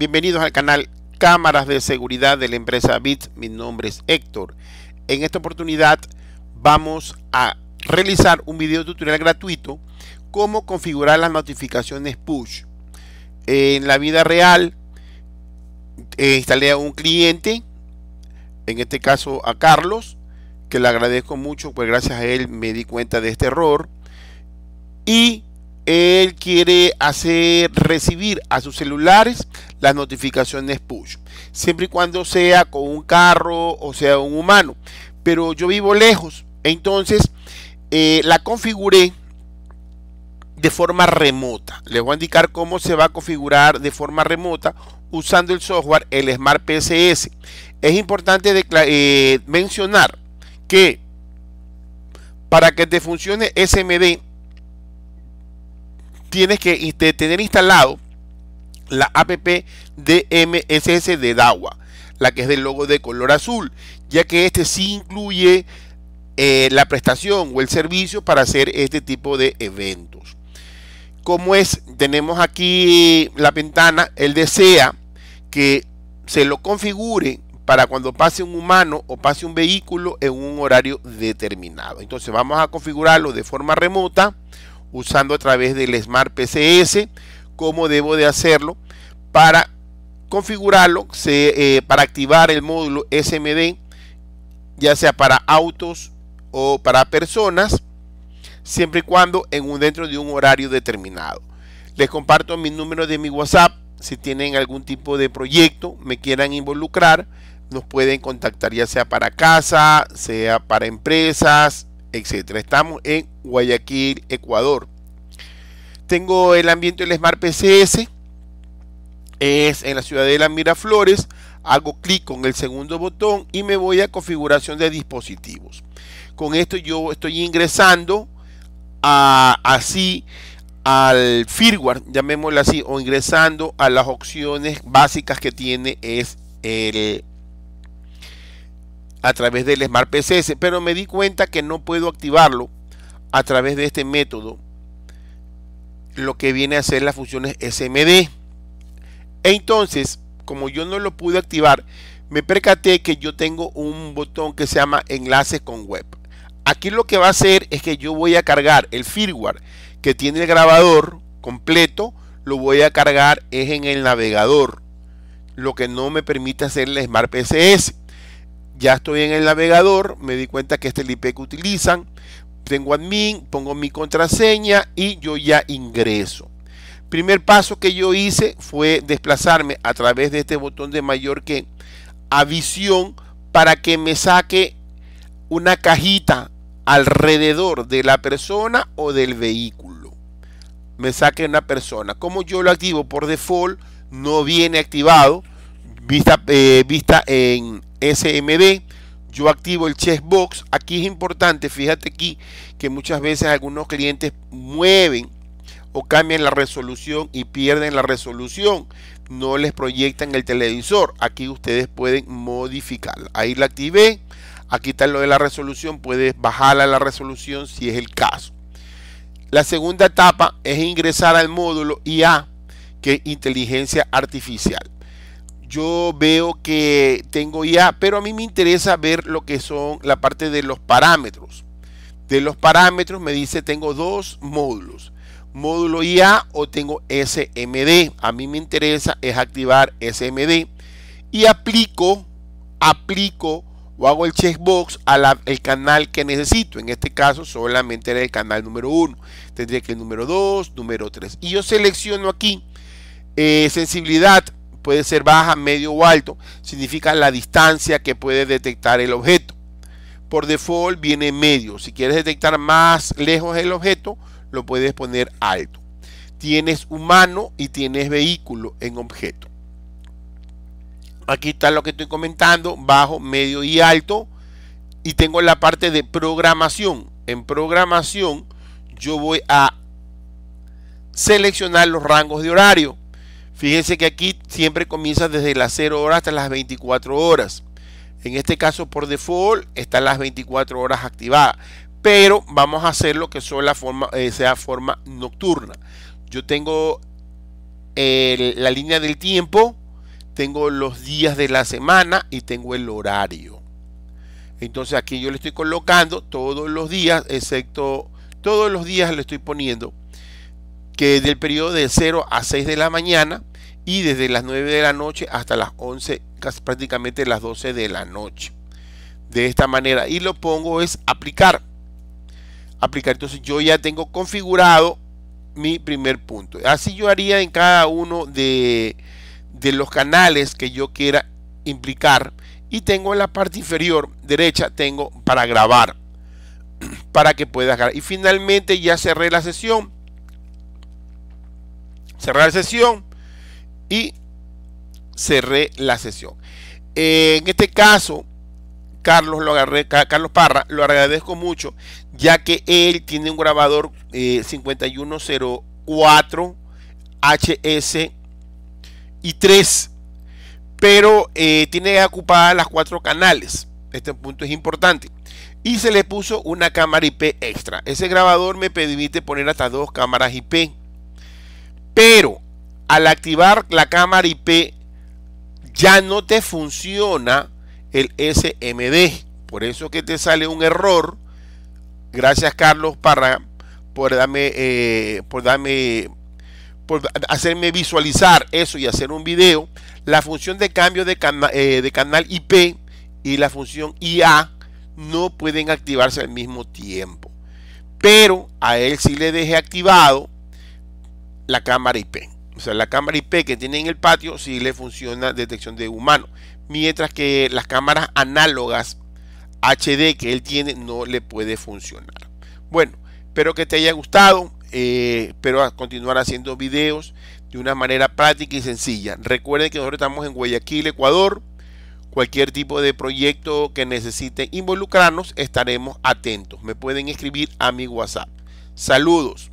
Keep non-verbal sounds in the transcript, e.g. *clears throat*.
Bienvenidos al canal Cámaras de Seguridad de la empresa BIT. Mi nombre es Héctor. En esta oportunidad vamos a realizar un video tutorial gratuito cómo configurar las notificaciones push. En la vida real eh, instalé a un cliente, en este caso a Carlos, que le agradezco mucho, pues gracias a él me di cuenta de este error. Y él quiere hacer recibir a sus celulares las notificaciones push, siempre y cuando sea con un carro o sea un humano. Pero yo vivo lejos, entonces eh, la configuré de forma remota. Les voy a indicar cómo se va a configurar de forma remota usando el software el Smart PCS. Es importante eh, mencionar que para que te funcione SMD tienes que tener instalado la app DMSS de DAWA, la que es del logo de color azul, ya que este sí incluye eh, la prestación o el servicio para hacer este tipo de eventos. Como es, tenemos aquí la ventana, él desea que se lo configure para cuando pase un humano o pase un vehículo en un horario determinado. Entonces vamos a configurarlo de forma remota usando a través del Smart PCS, cómo debo de hacerlo para configurarlo, eh, para activar el módulo SMD, ya sea para autos o para personas, siempre y cuando en un, dentro de un horario determinado. Les comparto mi número de mi WhatsApp, si tienen algún tipo de proyecto, me quieran involucrar, nos pueden contactar ya sea para casa, sea para empresas, etcétera Estamos en Guayaquil, Ecuador. Tengo el ambiente del Smart PCS. Es en la ciudadela Miraflores. Hago clic con el segundo botón y me voy a configuración de dispositivos. Con esto yo estoy ingresando a, así al firmware, llamémoslo así, o ingresando a las opciones básicas que tiene es el a través del Smart PCS, pero me di cuenta que no puedo activarlo a través de este método, lo que viene a ser las funciones SMD. E entonces, como yo no lo pude activar, me percaté que yo tengo un botón que se llama enlaces con web. Aquí lo que va a hacer es que yo voy a cargar el firmware que tiene el grabador completo, lo voy a cargar es en el navegador, lo que no me permite hacer el Smart PCS. Ya estoy en el navegador, me di cuenta que este es el IP que utilizan. Tengo admin, pongo mi contraseña y yo ya ingreso. Primer paso que yo hice fue desplazarme a través de este botón de mayor que a visión para que me saque una cajita alrededor de la persona o del vehículo. Me saque una persona. Como yo lo activo por default, no viene activado. Vista, eh, vista en, SMB. Yo activo el checkbox. Aquí es importante, fíjate aquí que muchas veces algunos clientes mueven o cambian la resolución y pierden la resolución. No les proyectan el televisor. Aquí ustedes pueden modificar, Ahí la activé. Aquí está lo de la resolución. Puedes bajarla a la resolución si es el caso. La segunda etapa es ingresar al módulo IA, que es inteligencia artificial yo veo que tengo ya, pero a mí me interesa ver lo que son la parte de los parámetros. De los parámetros me dice tengo dos módulos, módulo IA o tengo SMD. A mí me interesa es activar SMD y aplico, aplico o hago el checkbox al el canal que necesito. En este caso solamente era el canal número 1. Tendría que el número 2, número 3. Y yo selecciono aquí eh, sensibilidad puede ser baja, medio o alto, significa la distancia que puede detectar el objeto. Por default viene medio, si quieres detectar más lejos el objeto, lo puedes poner alto. Tienes humano y tienes vehículo en objeto. Aquí está lo que estoy comentando, bajo, medio y alto. Y tengo la parte de programación. En programación yo voy a seleccionar los rangos de horario Fíjense que aquí siempre comienza desde las 0 horas hasta las 24 horas. En este caso por default están las 24 horas activadas. Pero vamos a hacerlo que son la forma, eh, sea forma nocturna. Yo tengo la línea del tiempo, tengo los días de la semana y tengo el horario. Entonces aquí yo le estoy colocando todos los días, excepto todos los días le estoy poniendo que del periodo de 0 a 6 de la mañana y desde las 9 de la noche hasta las 11, casi prácticamente las 12 de la noche. De esta manera, y lo pongo es aplicar. Aplicar, entonces yo ya tengo configurado mi primer punto. Así yo haría en cada uno de, los canales que yo quiera implicar. Y tengo en la parte inferior derecha, tengo para grabar. *clears throat* Para que pueda grabar. Y finalmente ya cerré la sesión. Cerrar sesión y cerré la sesión. Eh, en este caso, Carlos, lo agarré, Carlos Parra, lo agradezco mucho, ya que él tiene un grabador 5104 eh, HS y 3, pero eh, tiene ocupadas las cuatro canales. Este punto es importante. Y se le puso una cámara IP extra. Ese grabador me permite poner hasta dos cámaras IP. Pero al activar la cámara IP ya no te funciona el SMD. Por eso que te sale un error. Gracias Carlos para, por darme, eh, por darme, por hacerme visualizar eso y hacer un video. La función de cambio de, eh, de canal IP y la función IA no pueden activarse al mismo tiempo. Pero a él sí le dejé activado la cámara IP. O sea, la cámara IP que tiene en el patio sí le funciona detección de humano. Mientras que las cámaras análogas HD que él tiene no le puede funcionar. Bueno, espero que te haya gustado. Eh, espero continuar haciendo videos de una manera práctica y sencilla. Recuerden que nosotros estamos en Guayaquil, Ecuador. Cualquier tipo de proyecto que necesite involucrarnos, estaremos atentos. Me pueden escribir a mi WhatsApp. Saludos.